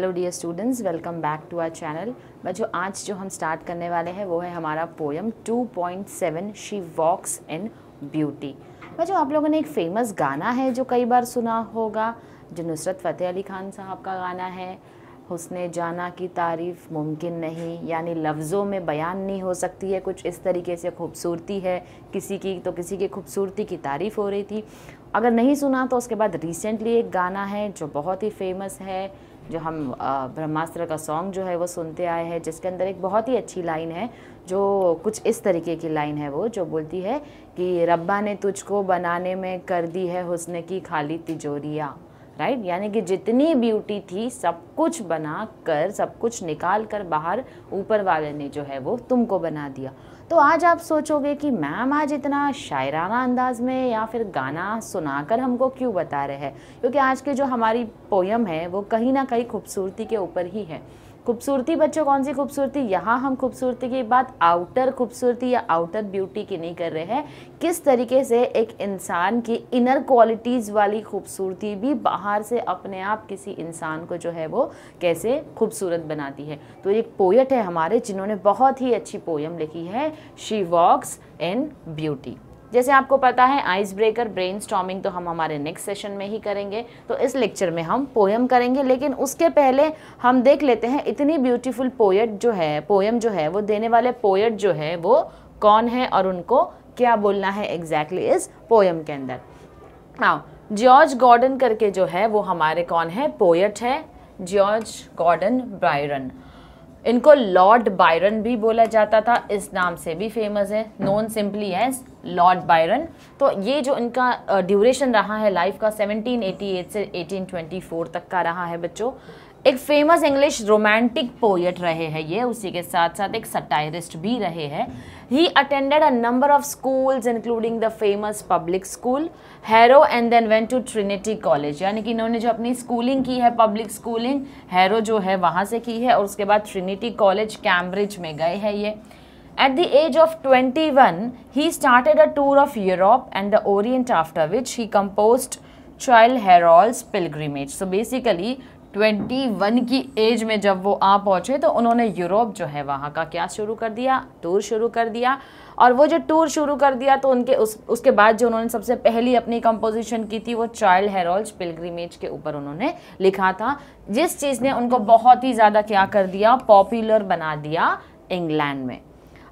hello dear students welcome back to our channel बच्चों आज जो हम स्टार्ट करने वाले हैं वो है हमारा poem 2.7 she walks in beauty बच्चों आप लोगों ने एक फेमस गाना है जो कई बार सुना होगा जो नुसरत फ़तेह अली खान साहब का गाना है उसने जाना की तारीफ़ मुमकिन नहीं यानी लफ्ज़ों में बयान नहीं हो सकती है कुछ इस तरीके से खूबसूरती है किसी की तो किसी की खूबसूरती की तारीफ़ हो रही थी अगर नहीं सुना तो उसके बाद रिसेंटली एक गाना है जो बहुत ही फेमस है जो हम ब्रह्मास्त्र का सॉन्ग जो है वो सुनते आए हैं जिसके अंदर एक बहुत ही अच्छी लाइन है जो कुछ इस तरीके की लाइन है वो जो बोलती है कि रब्बा ने तुझको बनाने में कर दी है हुसन की खाली तिजोरिया राइट यानी कि जितनी ब्यूटी थी सब कुछ बना कर सब कुछ निकाल कर बाहर ऊपर वाले ने जो है वो तुमको बना दिया तो आज आप सोचोगे कि मैम आज इतना शायराना अंदाज में या फिर गाना सुनाकर हमको क्यों बता रहे हैं क्योंकि आज के जो हमारी पोयम है वो कहीं ना कहीं खूबसूरती के ऊपर ही है खूबसूरती बच्चों कौन सी खूबसूरती यहाँ हम खूबसूरती की बात आउटर खूबसूरती या आउटर ब्यूटी की नहीं कर रहे हैं किस तरीके से एक इंसान की इनर क्वालिटीज़ वाली खूबसूरती भी बाहर से अपने आप किसी इंसान को जो है वो कैसे खूबसूरत बनाती है तो एक पोएट है हमारे जिन्होंने बहुत ही अच्छी पोयम लिखी है शी वॉक्स इन ब्यूटी जैसे आपको पता है आइस ब्रेकर ब्रेन तो हम हमारे नेक्स्ट सेशन में ही करेंगे तो इस लेक्चर में हम पोएम करेंगे लेकिन उसके पहले हम देख लेते हैं इतनी ब्यूटीफुल पोएट जो है पोयम जो है वो देने वाले पोएट जो है वो कौन है और उनको क्या बोलना है एग्जैक्टली exactly इस पोयम के अंदर हाँ जॉर्ज गॉर्डन करके जो है वो हमारे कौन है पोएट है जॉर्ज गॉर्डन ब्रायरन इनको लॉर्ड बायरन भी बोला जाता था इस नाम से भी फेमस है known simply as Lord Byron तो ये जो इनका ड्यूरेशन रहा है लाइफ का 1788 से 1824 तक का रहा है बच्चों एक फेमस इंग्लिश रोमांटिक पोएट रहे हैं ये उसी के साथ साथ एक सटायरिस्ट भी रहे हैं he attended a number of schools including the famous public school Harrow and then went to Trinity College यानी कि इन्होंने जो अपनी स्कूलिंग की है पब्लिक स्कूलिंग हैरो जो है वहाँ से की है और उसके बाद ट्रिनिटी कॉलेज कैम्ब्रिज में गए हैं ये at the age of twenty one he started a tour of Europe and the Orient after which he composed Childe Harold's pilgrimage so basically 21 की एज में जब वो आ पहुँचे तो उन्होंने यूरोप जो है वहाँ का क्या शुरू कर दिया टूर शुरू कर दिया और वो जो टूर शुरू कर दिया तो उनके उस उसके बाद जो उन्होंने सबसे पहली अपनी कंपोजिशन की थी वो चाइल्ड हेरोल्स पिलग्रीमेज के ऊपर उन्होंने लिखा था जिस चीज़ ने उनको बहुत ही ज़्यादा क्या कर दिया पॉपुलर बना दिया इंग्लैंड में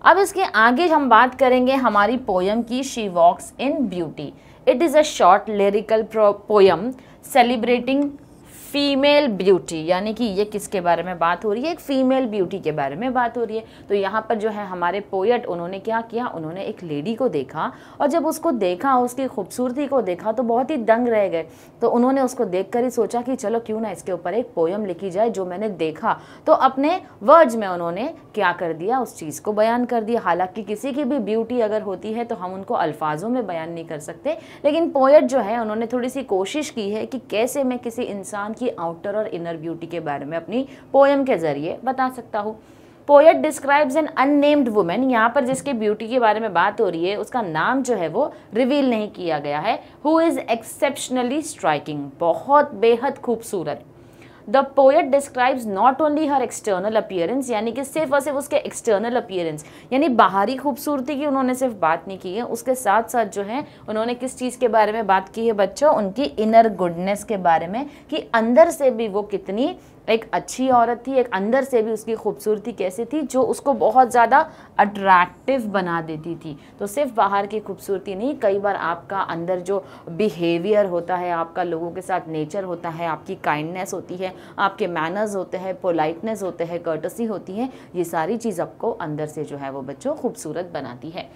अब इसके आगे हम बात करेंगे हमारी पोयम की she walks in beauty it is a short lyrical poem celebrating female beauty यानी कि ये किसके बारे में बात हो रही है एक फीमेल ब्यूटी के बारे में बात हो रही है तो यहाँ पर जो है हमारे पोएट उन्होंने क्या किया उन्होंने एक लेडी को देखा और जब उसको देखा उसकी खूबसूरती को देखा तो बहुत ही दंग रह गए तो उन्होंने उसको देख कर ही सोचा कि चलो क्यों ना इसके ऊपर एक पोएम लिखी जाए जो मैंने देखा तो अपने वर्ड्स में उन्होंने क्या कर दिया उस चीज़ को बयान कर दिया हालांकि किसी की भी ब्यूटी अगर होती है तो हम उनको अल्फाजों में बयान नहीं कर सकते लेकिन पोएट जो है उन्होंने थोड़ी सी कोशिश की है कि कैसे मैं किसी इंसान की आउटर और इनर ब्यूटी के बारे में अपनी पोएम के ज़रिए बता सकता हूँ poet describes an unnamed women यहाँ पर जिसके ब्यूटी के बारे में बात हो रही है उसका नाम जो है वो रिवील नहीं किया गया है हु इज़ एक्सेप्शनली स्ट्राइकिंग बहुत बेहद खूबसूरत the poet describes not only her external appearance यानी कि सिर्फ और सिर्फ उसके एक्सटर्नल अपियरेंस यानी बाहरी खूबसूरती की उन्होंने सिर्फ बात नहीं की है उसके साथ साथ जो है उन्होंने किस चीज़ के बारे में बात की है बच्चों उनकी इनर गुडनेस के बारे में कि अंदर से भी वो कितनी एक अच्छी औरत थी एक अंदर से भी उसकी खूबसूरती कैसी थी जो उसको बहुत ज़्यादा अट्रैक्टिव बना देती थी तो सिर्फ बाहर की खूबसूरती नहीं कई बार आपका अंदर जो बिहेवियर होता है आपका लोगों के साथ नेचर होता है आपकी काइंडनेस होती है आपके मैनर्स होते हैं पोलाइटनेस होते हैं कर्टसी होती है ये सारी चीज़ आपको अंदर से जो है वो बच्चों खूबसूरत बनाती है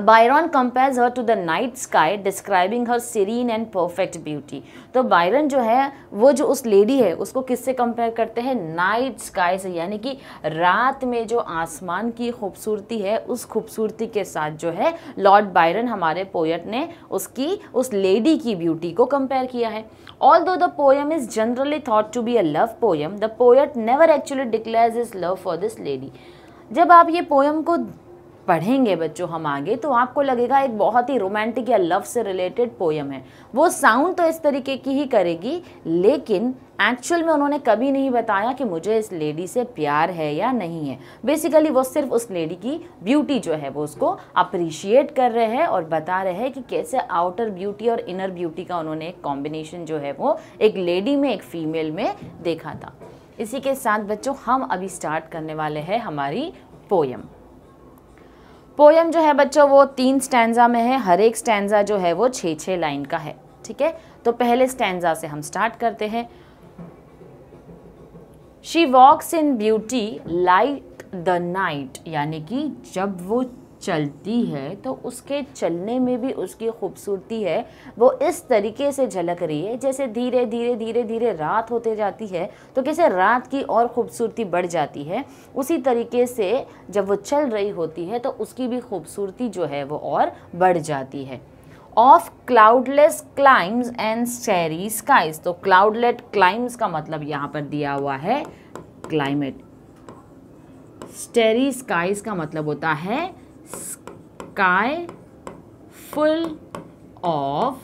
Byron compares her to the night sky describing her serene and perfect beauty तो बायरन जो है वो जो उस लेडी है उसको किससे कंपेयर करते हैं नाइट स्काई से यानी कि रात में जो आसमान की खूबसूरती है उस खूबसूरती के साथ जो है लॉर्ड बायरन हमारे पोएट ने उसकी उस लेडी की ब्यूटी को कंपेयर किया है although the poem is generally thought to be a love poem the poet never actually declare his love for this lady जब आप ये पोएम को पढ़ेंगे बच्चों हम आगे तो आपको लगेगा एक बहुत ही रोमांटिक या लव से रिलेटेड पोयम है वो साउंड तो इस तरीके की ही करेगी लेकिन एक्चुअल में उन्होंने कभी नहीं बताया कि मुझे इस लेडी से प्यार है या नहीं है बेसिकली वो सिर्फ उस लेडी की ब्यूटी जो है वो उसको अप्रिशिएट कर रहे हैं और बता रहे हैं कि कैसे आउटर ब्यूटी और इनर ब्यूटी का उन्होंने एक कॉम्बिनेशन जो है वो एक लेडी में एक फीमेल में देखा था इसी के साथ बच्चों हम अभी स्टार्ट करने वाले हैं हमारी पोयम पोएम जो है बच्चों वो तीन स्टैंडा में है हर एक स्टैंडा जो है वो छः छः लाइन का है ठीक है तो पहले स्टैंडा से हम स्टार्ट करते हैं she walks in beauty like the night यानी कि जब वो चलती है तो उसके चलने में भी उसकी खूबसूरती है वो इस तरीके से झलक रही है जैसे धीरे धीरे धीरे धीरे रात होते जाती है तो कैसे रात की और खूबसूरती बढ़ जाती है उसी तरीके से जब वो चल रही होती है तो उसकी भी खूबसूरती जो है वो और बढ़ जाती है of cloudless climes and starry skies तो क्लाउडलेट क्लाइम्स का मतलब यहाँ पर दिया हुआ है क्लाइमेट स्टेरी स्काइज का मतलब होता है sky full of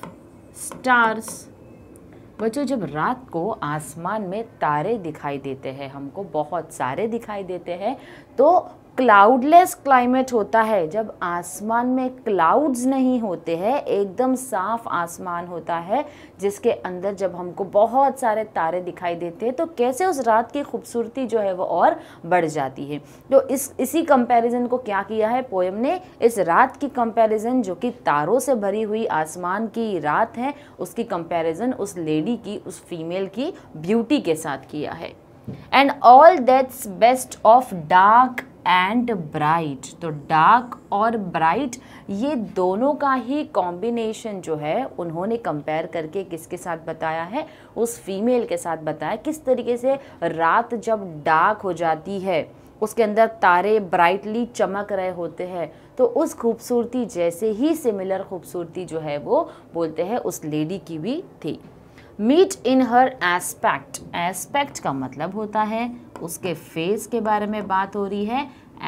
stars बच्चों जब रात को आसमान में तारे दिखाई देते हैं हमको बहुत सारे दिखाई देते हैं तो क्लाउडलेस क्लाइमेट होता है जब आसमान में क्लाउड्स नहीं होते हैं एकदम साफ आसमान होता है जिसके अंदर जब हमको बहुत सारे तारे दिखाई देते हैं तो कैसे उस रात की खूबसूरती जो है वो और बढ़ जाती है तो इस इसी कंपैरिजन को क्या किया है पोएम ने इस रात की कंपैरिजन जो कि तारों से भरी हुई आसमान की रात है उसकी कंपेरिजन उस लेडी की उस फीमेल की ब्यूटी के साथ किया है and all that's best of dark and bright तो डार्क और ब्राइट ये दोनों का ही कॉम्बिनेशन जो है उन्होंने कंपेयर करके किसके साथ बताया है उस फीमेल के साथ बताया किस तरीके से रात जब डार्क हो जाती है उसके अंदर तारे ब्राइटली चमक रहे होते हैं तो उस खूबसूरती जैसे ही सिमिलर खूबसूरती जो है वो बोलते हैं उस लेडी की भी थी meet in her aspect aspect का मतलब होता है उसके फेस के बारे में बात हो रही है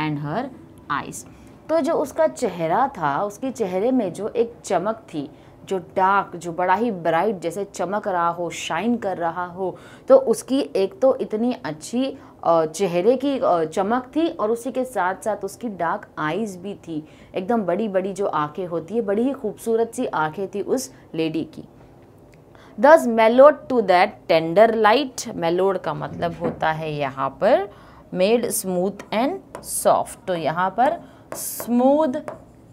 एंड हर आइज़ तो जो उसका चेहरा था उसके चेहरे में जो एक चमक थी जो डार्क जो बड़ा ही ब्राइट जैसे चमक रहा हो शाइन कर रहा हो तो उसकी एक तो इतनी अच्छी चेहरे की चमक थी और उसी के साथ साथ उसकी डार्क आइज़ भी थी एकदम बड़ी बड़ी जो आंखें होती है बड़ी ही खूबसूरत सी आंखें थी उस लेडी की thus mellowed to that tender light mellowed का मतलब होता है यहाँ पर मेड स्मूथ एंड सॉफ्ट तो यहाँ पर स्मूद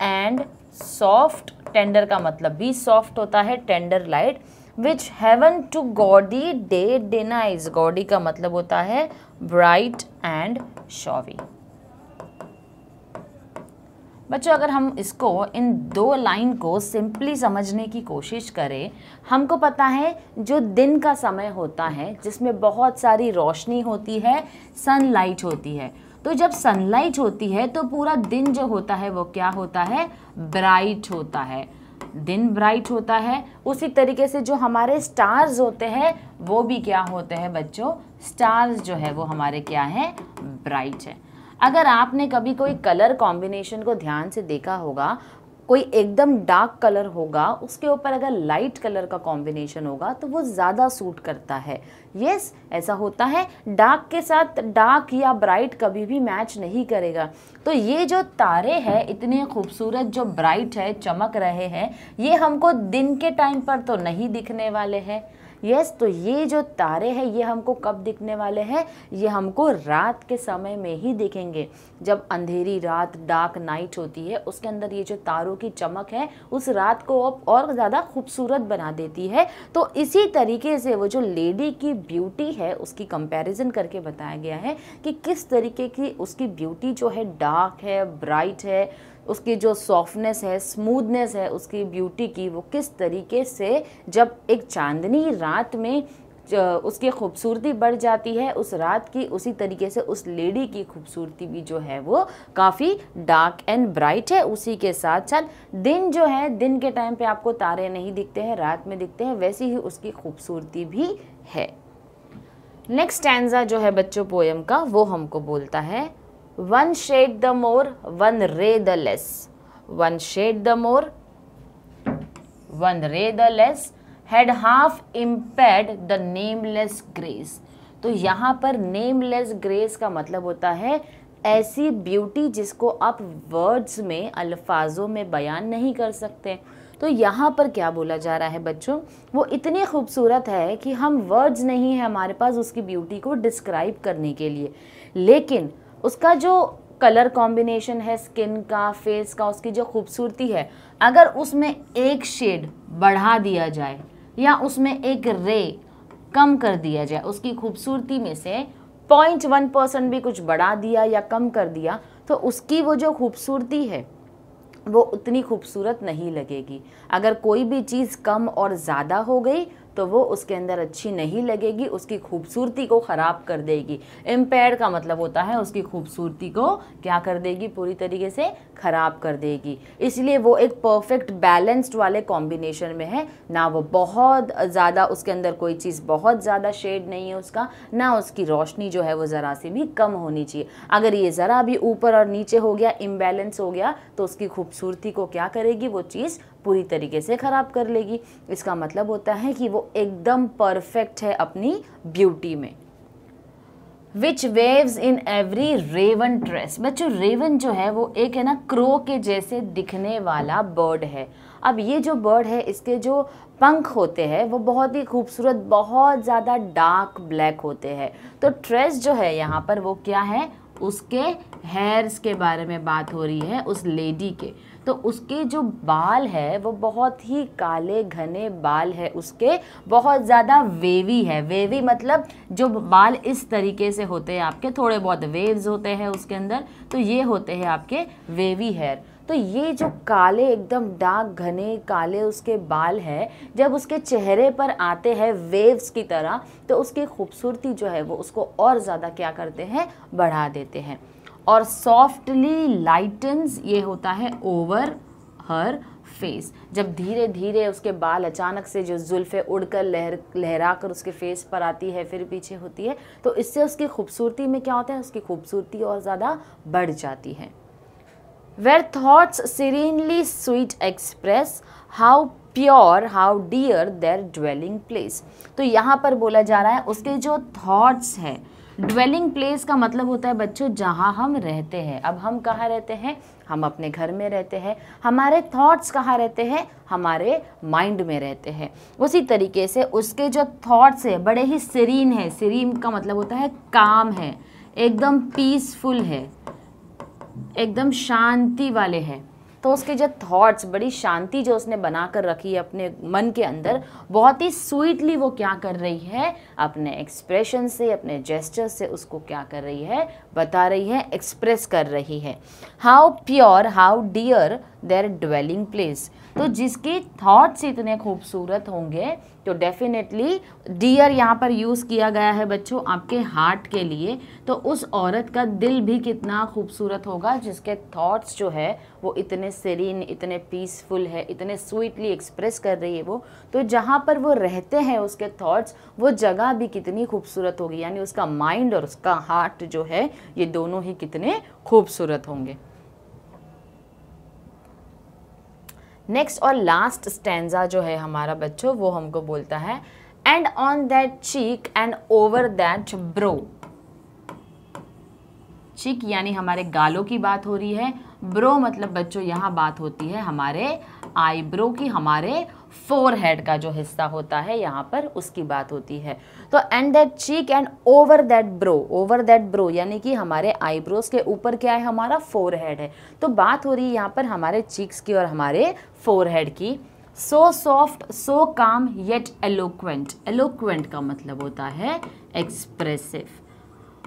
एंड सॉफ्ट टेंडर का मतलब भी सॉफ्ट होता है tender light which heaven to gaudy day denies gaudy का मतलब होता है ब्राइट एंड शॉवी बच्चों अगर हम इसको इन दो लाइन को सिंपली समझने की कोशिश करें हमको पता है जो दिन का समय होता है जिसमें बहुत सारी रोशनी होती है सनलाइट होती है तो जब सनलाइट होती है तो पूरा दिन जो होता है वो क्या होता है ब्राइट होता है दिन ब्राइट होता है उसी तरीके से जो हमारे स्टार्स होते हैं वो भी क्या होते हैं बच्चों स्टार्स जो है वो हमारे क्या हैं ब्राइट है अगर आपने कभी कोई कलर कॉम्बिनेशन को ध्यान से देखा होगा कोई एकदम डार्क कलर होगा उसके ऊपर अगर लाइट कलर का कॉम्बिनेशन होगा तो वो ज़्यादा सूट करता है यस yes, ऐसा होता है डार्क के साथ डार्क या ब्राइट कभी भी मैच नहीं करेगा तो ये जो तारे हैं इतने खूबसूरत जो ब्राइट है चमक रहे हैं ये हमको दिन के टाइम पर तो नहीं दिखने वाले हैं यस तो ये जो तारे हैं ये हमको कब दिखने वाले हैं ये हमको रात के समय में ही दिखेंगे जब अंधेरी रात डार्क नाइट होती है उसके अंदर ये जो तारों की चमक है उस रात को और ज़्यादा खूबसूरत बना देती है तो इसी तरीके से वो जो लेडी की ब्यूटी है उसकी कंपैरिजन करके बताया गया है कि किस तरीके की उसकी ब्यूटी जो है डार्क है ब्राइट है उसकी जो सॉफ्टनेस है स्मूदनेस है उसकी ब्यूटी की वो किस तरीके से जब एक चांदनी रात में उसकी खूबसूरती बढ़ जाती है उस रात की उसी तरीके से उस लेडी की खूबसूरती भी जो है वो काफ़ी डार्क एंड ब्राइट है उसी के साथ साथ दिन जो है दिन के टाइम पे आपको तारे नहीं दिखते हैं रात में दिखते हैं वैसी ही उसकी खूबसूरती भी है नेक्स्ट स्टैंडा जो है बच्चों पोएम का वो हमको बोलता है one shade the more one ray the less one shade the more one ray the less had half impaired the nameless grace तो यहाँ पर नेमलेस ग्रेस का मतलब होता है ऐसी ब्यूटी जिसको आप वर्ड्स में अल्फाजों में बयान नहीं कर सकते तो यहाँ पर क्या बोला जा रहा है बच्चों वो इतनी खूबसूरत है कि हम वर्ड्स नहीं है हमारे पास उसकी ब्यूटी को डिस्क्राइब करने के लिए लेकिन उसका जो कलर कॉम्बिनेशन है स्किन का फेस का उसकी जो खूबसूरती है अगर उसमें एक शेड बढ़ा दिया जाए या उसमें एक रे कम कर दिया जाए उसकी खूबसूरती में से पॉइंट वन परसेंट भी कुछ बढ़ा दिया या कम कर दिया तो उसकी वो जो खूबसूरती है वो उतनी खूबसूरत नहीं लगेगी अगर कोई भी चीज़ कम और ज़्यादा हो गई तो वो उसके अंदर अच्छी नहीं लगेगी उसकी खूबसूरती को ख़राब कर देगी एम्पेयर का मतलब होता है उसकी खूबसूरती को क्या कर देगी पूरी तरीके से ख़राब कर देगी इसलिए वो एक परफेक्ट बैलेंस्ड वाले कॉम्बिनेशन में है ना वो बहुत ज़्यादा उसके अंदर कोई चीज़ बहुत ज़्यादा शेड नहीं है उसका ना उसकी रोशनी जो है वो ज़रा सी भी कम होनी चाहिए अगर ये ज़रा भी ऊपर और नीचे हो गया इम्बैलेंस हो गया तो उसकी खूबसूरती को क्या करेगी वो चीज़ पूरी तरीके से ख़राब कर लेगी इसका मतलब होता है कि वो एकदम परफेक्ट है अपनी ब्यूटी में which waves in every raven tress बच्चों रेवन जो है वो एक है ना क्रो के जैसे दिखने वाला बर्ड है अब ये जो बर्ड है इसके जो पंख होते हैं वो बहुत ही खूबसूरत बहुत ज़्यादा डार्क ब्लैक होते हैं तो ट्रेस जो है यहाँ पर वो क्या है उसके हेयर्स के बारे में बात हो रही है उस लेडी के तो उसके जो बाल है वो बहुत ही काले घने बाल है उसके बहुत ज़्यादा वेवी है वेवी मतलब जो बाल इस तरीके से होते हैं आपके थोड़े बहुत वेव्स होते हैं उसके अंदर तो ये होते हैं आपके वेवी हेयर तो ये जो काले एकदम डार्क घने काले उसके बाल है जब उसके चेहरे पर आते हैं वेव्स की तरह तो उसकी खूबसूरती जो है वो उसको और ज़्यादा क्या करते हैं बढ़ा देते हैं और सॉफ्टली लाइटन्स ये होता है ओवर हर फेस जब धीरे धीरे उसके बाल अचानक से जो उड़ उड़कर लहर लहरा कर उसके फेस पर आती है फिर पीछे होती है तो इससे उसकी खूबसूरती में क्या होता है उसकी खूबसूरती और ज़्यादा बढ़ जाती है where thoughts serenely sweet express how pure how dear their dwelling place तो यहाँ पर बोला जा रहा है उसके जो थाट्स हैं ड्वेलिंग प्लेस का मतलब होता है बच्चों जहाँ हम रहते हैं अब हम कहाँ रहते हैं हम अपने घर में रहते हैं हमारे थॉट्स कहाँ रहते हैं हमारे माइंड में रहते हैं उसी तरीके से उसके जो थॉट्स है बड़े ही सरीन है सिरीन का मतलब होता है काम है एकदम पीसफुल है एकदम शांति वाले हैं तो उसके जो थॉट्स बड़ी शांति जो उसने बना कर रखी है अपने मन के अंदर बहुत ही स्वीटली वो क्या कर रही है अपने एक्सप्रेशन से अपने जेस्टर से उसको क्या कर रही है बता रही है एक्सप्रेस कर रही है how pure how dear their dwelling place तो जिसके थॉट्स इतने खूबसूरत होंगे तो डेफिनेटली डियर यहाँ पर यूज़ किया गया है बच्चों आपके हार्ट के लिए तो उस औरत का दिल भी कितना खूबसूरत होगा जिसके थॉट्स जो है वो इतने सेरीन इतने पीसफुल है इतने स्वीटली एक्सप्रेस कर रही है वो तो जहाँ पर वो रहते हैं उसके थॉट्स वो जगह भी कितनी खूबसूरत होगी यानी उसका माइंड और उसका हार्ट जो है ये दोनों ही कितने खूबसूरत होंगे नेक्स्ट और लास्ट स्टैंडा जो है हमारा बच्चों वो हमको बोलता है and on that cheek and over that brow cheek यानी हमारे गालों की बात हो रही है ब्रो मतलब बच्चों यहाँ बात होती है हमारे आईब्रो की हमारे फोर हेड का जो हिस्सा होता है यहाँ पर उसकी बात होती है तो and that cheek and over that brow over that brow यानी कि हमारे आईब्रोज के ऊपर क्या है हमारा फोर हेड है तो बात हो रही है यहाँ पर हमारे चीक्स की और हमारे फोर हेड की सो सॉफ्ट सो काम येट एलोक्वेंट एलोक्वेंट का मतलब होता है एक्सप्रेसिव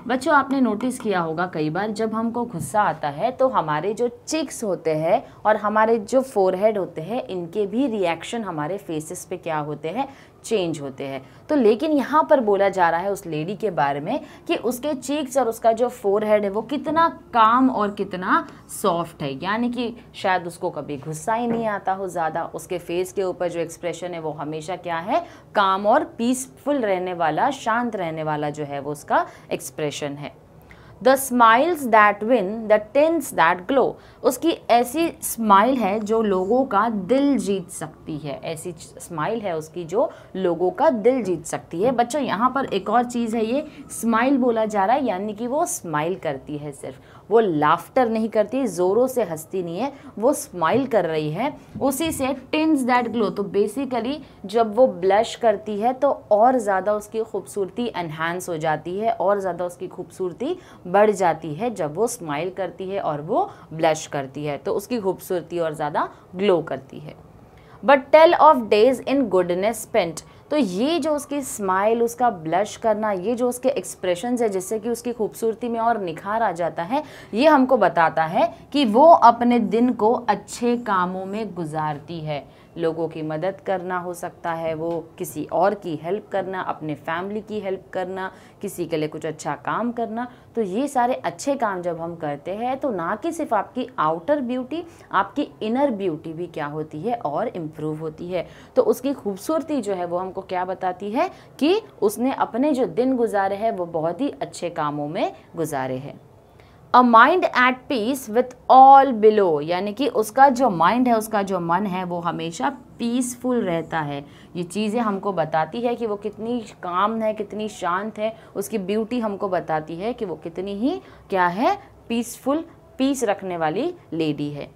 बच्चों आपने नोटिस किया होगा कई बार जब हमको गुस्सा आता है तो हमारे जो चिक्स होते हैं और हमारे जो फोरहेड होते हैं इनके भी रिएक्शन हमारे फेसेस पे क्या होते हैं चेंज होते हैं तो लेकिन यहाँ पर बोला जा रहा है उस लेडी के बारे में कि उसके चीक्स और उसका जो फोर हेड है वो कितना काम और कितना सॉफ्ट है यानी कि शायद उसको कभी गुस्सा ही नहीं आता हो ज़्यादा उसके फेस के ऊपर जो एक्सप्रेशन है वो हमेशा क्या है काम और पीसफुल रहने वाला शांत रहने वाला जो है वो उसका एक्सप्रेशन है the smiles that win the tints that glow उसकी ऐसी स्माइल है जो लोगों का दिल जीत सकती है ऐसी स्माइल है उसकी जो लोगों का दिल जीत सकती है बच्चों यहाँ पर एक और चीज़ है ये स्माइल बोला जा रहा है यानी कि वो स्माइल करती है सिर्फ वो लाफ्टर नहीं करती ज़ोरों से हंसती नहीं है वो स्माइल कर रही है उसी से टिन्स दैट ग्लो तो बेसिकली जब वो ब्लश करती है तो और ज़्यादा उसकी खूबसूरती एनहेंस हो जाती है और ज़्यादा उसकी खूबसूरती बढ़ जाती है जब वो स्माइल करती है और वो ब्लश करती है तो उसकी खूबसूरती और ज़्यादा ग्लो करती है but tell of days in goodness spent तो ये जो उसकी स्माइल उसका ब्लश करना ये जो उसके एक्सप्रेशन है जिससे कि उसकी खूबसूरती में और निखार आ जाता है ये हमको बताता है कि वो अपने दिन को अच्छे कामों में गुजारती है लोगों की मदद करना हो सकता है वो किसी और की हेल्प करना अपने फैमिली की हेल्प करना किसी के लिए कुछ अच्छा काम करना तो ये सारे अच्छे काम जब हम करते हैं तो ना कि सिर्फ आपकी आउटर ब्यूटी आपकी इनर ब्यूटी भी क्या होती है और इम्प्रूव होती है तो उसकी खूबसूरती जो है वो हमको क्या बताती है कि उसने अपने जो दिन गुजारे हैं वो बहुत ही अच्छे कामों में गुजारे हैं a mind at peace with all below यानी कि उसका जो माइंड है उसका जो मन है वो हमेशा पीसफुल रहता है ये चीज़ें हमको बताती है कि वो कितनी काम है कितनी शांत है उसकी ब्यूटी हमको बताती है कि वो कितनी ही क्या है पीसफुल पीस रखने वाली लेडी है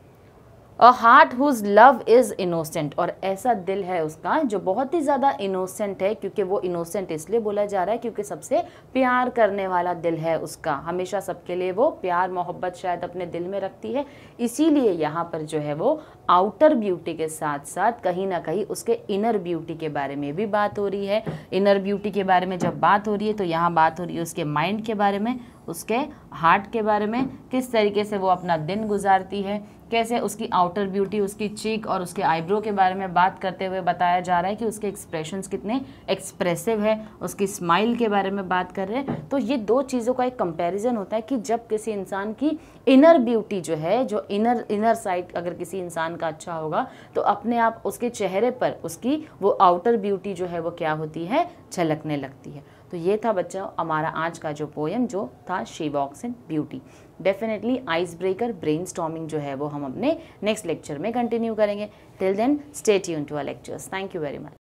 a heart whose love is innocent और ऐसा दिल है उसका जो बहुत ही ज़्यादा इनोसेंट है क्योंकि वो इनोसेंट इसलिए बोला जा रहा है क्योंकि सबसे प्यार करने वाला दिल है उसका हमेशा सबके लिए वो प्यार मोहब्बत शायद अपने दिल में रखती है इसीलिए यहाँ पर जो है वो आउटर ब्यूटी के साथ साथ कहीं ना कहीं उसके इनर ब्यूटी के बारे में भी बात हो रही है इनर ब्यूटी के बारे में जब बात हो रही है तो यहाँ बात हो रही है उसके माइंड के बारे में उसके हार्ट के बारे में किस तरीके से वो अपना दिन गुजारती है कैसे उसकी आउटर ब्यूटी उसकी चीक और उसके आईब्रो के बारे में बात करते हुए बताया जा रहा है कि उसके एक्सप्रेशन कितने एक्सप्रेसिव है उसकी स्माइल के बारे में बात कर रहे हैं तो ये दो चीज़ों का एक कंपैरिजन होता है कि जब किसी इंसान की इनर ब्यूटी जो है जो इनर इनर साइड अगर किसी इंसान का अच्छा होगा तो अपने आप उसके चेहरे पर उसकी वो आउटर ब्यूटी जो है वो क्या होती है झलकने लगती है तो ये था बच्चा हमारा आज का जो पोएम जो था she walks in beauty definitely ice breaker brain जो है वो हम अपने नेक्स्ट लेक्चर में कंटिन्यू करेंगे टिल देन स्टेट यून to our lectures thank you very much